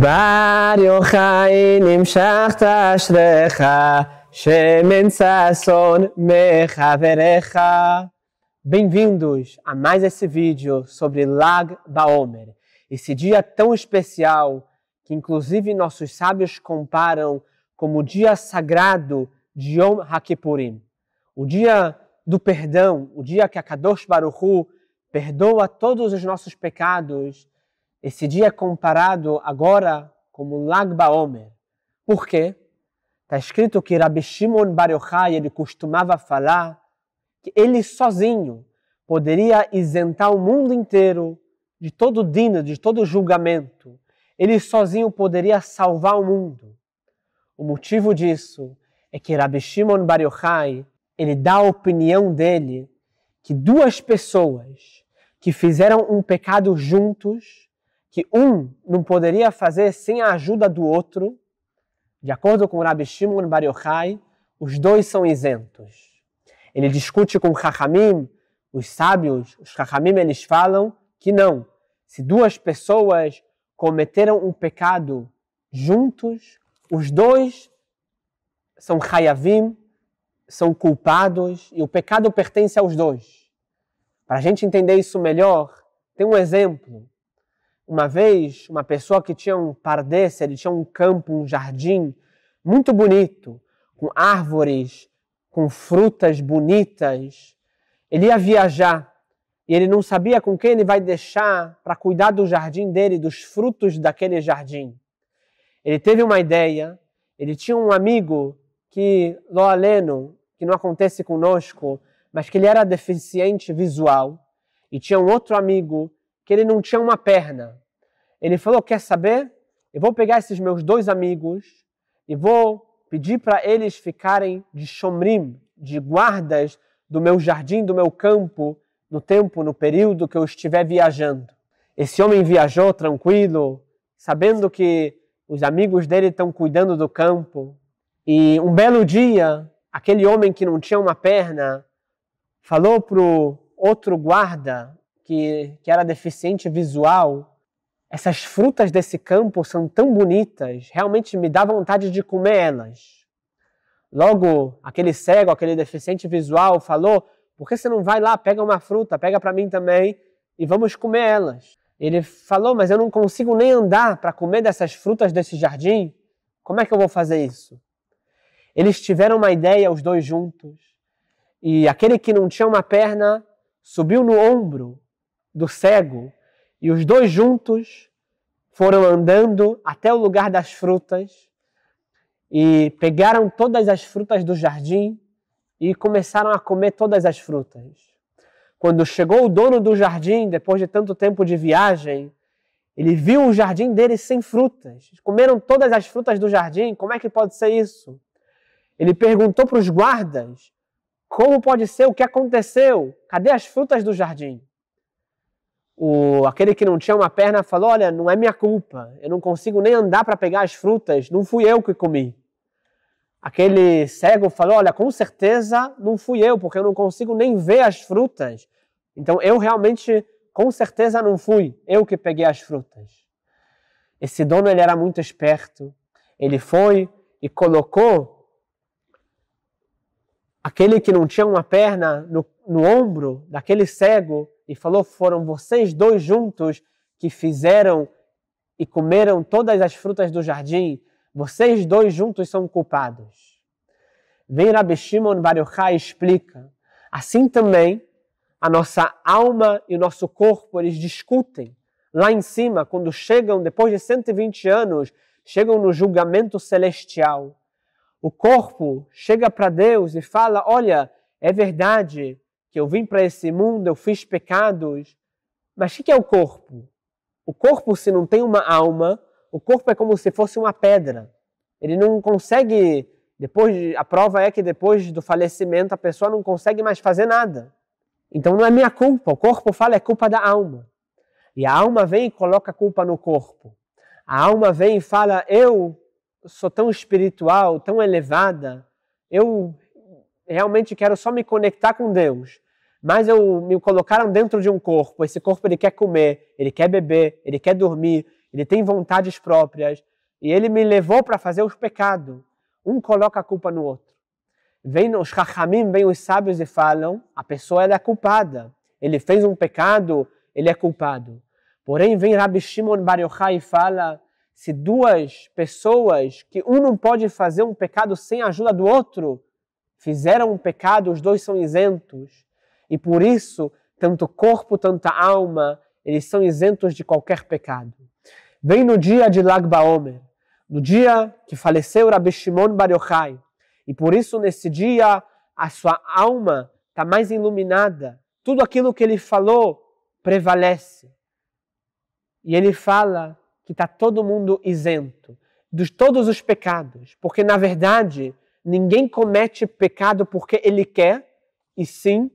בר יוחאי נמשכת אשריך, שמן ששון מחבריך. Bem-vindos a mais esse vídeo sobre Lag Baomer, esse dia tão especial que inclusive nossos sábios comparam como o dia sagrado de Yom HaKippurim, o dia do perdão, o dia que a Kadosh Baruch Hu perdoa todos os nossos pecados esse dia é comparado agora como Lag BaOmer. Por quê? Está escrito que Rabbi Shimon Bar Yochai, ele costumava falar que ele sozinho poderia isentar o mundo inteiro de todo dino, de todo julgamento. Ele sozinho poderia salvar o mundo. O motivo disso é que Rabbi Shimon Bar Yochai, ele dá a opinião dele que duas pessoas que fizeram um pecado juntos, que um não poderia fazer sem a ajuda do outro, de acordo com Rabi Shimon Bar Yochai, os dois são isentos. Ele discute com Chachamim, os sábios, os Chachamim, eles falam que não. Se duas pessoas cometeram um pecado juntos, os dois são Hayavim, são culpados, e o pecado pertence aos dois. Para a gente entender isso melhor, tem um exemplo. Uma vez, uma pessoa que tinha um desse, ele tinha um campo, um jardim muito bonito, com árvores, com frutas bonitas. Ele ia viajar e ele não sabia com quem ele vai deixar para cuidar do jardim dele, dos frutos daquele jardim. Ele teve uma ideia, ele tinha um amigo que, Loaleno, que não acontece conosco, mas que ele era deficiente visual, e tinha um outro amigo que ele não tinha uma perna. Ele falou: Quer saber? Eu vou pegar esses meus dois amigos e vou pedir para eles ficarem de shomrim, de guardas do meu jardim, do meu campo, no tempo, no período que eu estiver viajando. Esse homem viajou tranquilo, sabendo que os amigos dele estão cuidando do campo. E um belo dia, aquele homem que não tinha uma perna falou para o outro guarda, que, que era deficiente visual, essas frutas desse campo são tão bonitas, realmente me dá vontade de comer elas. Logo, aquele cego, aquele deficiente visual falou: por que você não vai lá, pega uma fruta, pega para mim também e vamos comer elas? Ele falou: mas eu não consigo nem andar para comer dessas frutas desse jardim, como é que eu vou fazer isso? Eles tiveram uma ideia, os dois juntos, e aquele que não tinha uma perna subiu no ombro do cego, e os dois juntos foram andando até o lugar das frutas e pegaram todas as frutas do jardim e começaram a comer todas as frutas. Quando chegou o dono do jardim, depois de tanto tempo de viagem, ele viu o jardim dele sem frutas. Comeram todas as frutas do jardim, como é que pode ser isso? Ele perguntou para os guardas: como pode ser? O que aconteceu? Cadê as frutas do jardim? O, aquele que não tinha uma perna falou: Olha, não é minha culpa, eu não consigo nem andar para pegar as frutas, não fui eu que comi. Aquele cego falou: Olha, com certeza não fui eu, porque eu não consigo nem ver as frutas. Então eu realmente, com certeza, não fui eu que peguei as frutas. Esse dono ele era muito esperto. Ele foi e colocou aquele que não tinha uma perna no, no ombro daquele cego e falou: Foram vocês dois juntos que fizeram e comeram todas as frutas do jardim, vocês dois juntos são culpados. Vem Rabi Shimon Bar Yochai explica: Assim também a nossa alma e o nosso corpo eles discutem lá em cima, quando chegam, depois de 120 anos, chegam no julgamento celestial. O corpo chega para Deus e fala: Olha, é verdade, que eu vim para esse mundo, eu fiz pecados. Mas o que é o corpo? O corpo, se não tem uma alma, o corpo é como se fosse uma pedra. Ele não consegue. Depois, a prova é que depois do falecimento a pessoa não consegue mais fazer nada. Então não é minha culpa. O corpo fala é culpa da alma. E a alma vem e coloca a culpa no corpo. A alma vem e fala: eu sou tão espiritual, tão elevada. Eu realmente quero só me conectar com Deus. Mas eu me colocaram dentro de um corpo. Esse corpo ele quer comer, ele quer beber, ele quer dormir, ele tem vontades próprias. E ele me levou para fazer os pecados. Um coloca a culpa no outro. Vem os rachamim, vem os sábios e falam: a pessoa é culpada. Ele fez um pecado, ele é culpado. Porém, vem Rabbi Shimon Bar Yochai e fala: se duas pessoas, que um não pode fazer um pecado sem a ajuda do outro, fizeram um pecado, os dois são isentos. E por isso, tanto corpo, tanta alma, eles são isentos de qualquer pecado. Vem no dia de Lag Baomer, no dia que faleceu Rabbi Shimon Bar Yochai, e por isso nesse dia a sua alma está mais iluminada, tudo aquilo que ele falou prevalece. E ele fala que está todo mundo isento de todos os pecados, porque na verdade ninguém comete pecado porque ele quer, e sim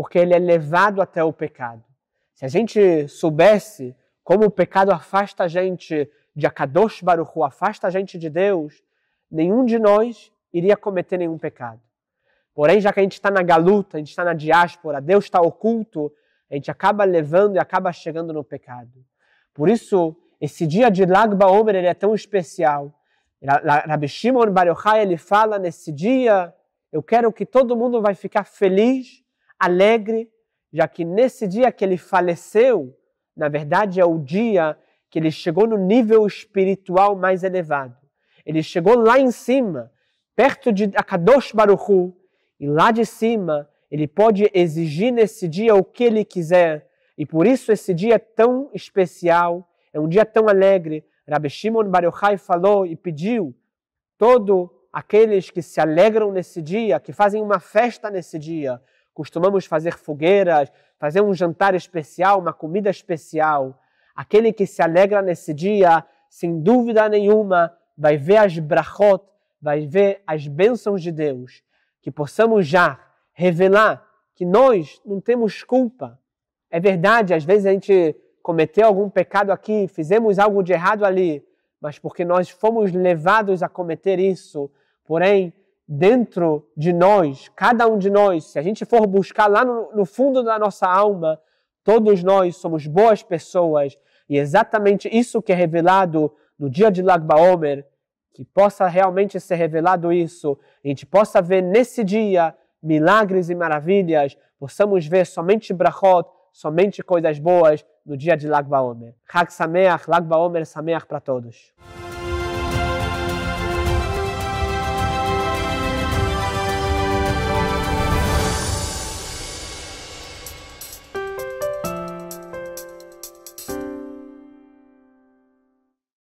porque ele é levado até o pecado. Se a gente soubesse como o pecado afasta a gente de Akadosh Baruch Hu, afasta a gente de Deus, nenhum de nós iria cometer nenhum pecado. Porém, já que a gente está na galuta, a gente está na diáspora, Deus está oculto, a gente acaba levando e acaba chegando no pecado. Por isso, esse dia de Lag Baomer ele é tão especial. Rabbi Shimon Bar Yochai ele fala nesse dia, eu quero que todo mundo vai ficar feliz alegre, já que nesse dia que ele faleceu, na verdade é o dia que ele chegou no nível espiritual mais elevado. Ele chegou lá em cima, perto de Akadosh Baruchu, e lá de cima ele pode exigir nesse dia o que ele quiser. E por isso esse dia é tão especial, é um dia tão alegre. Rabbi Shimon Bar Yochai falou e pediu todo aqueles que se alegram nesse dia, que fazem uma festa nesse dia, costumamos fazer fogueiras, fazer um jantar especial, uma comida especial. Aquele que se alegra nesse dia, sem dúvida nenhuma, vai ver as brachot, vai ver as bênçãos de Deus. Que possamos já revelar que nós não temos culpa. É verdade, às vezes a gente cometeu algum pecado aqui, fizemos algo de errado ali, mas porque nós fomos levados a cometer isso. Porém, dentro de nós, cada um de nós, se a gente for buscar lá no, no fundo da nossa alma, todos nós somos boas pessoas e exatamente isso que é revelado no dia de Lag Baomer, que possa realmente ser revelado isso, e a gente possa ver nesse dia milagres e maravilhas, possamos ver somente brachot, somente coisas boas no dia de Lag Baomer. Chag Sameach, Lag Baomer Sameach para todos.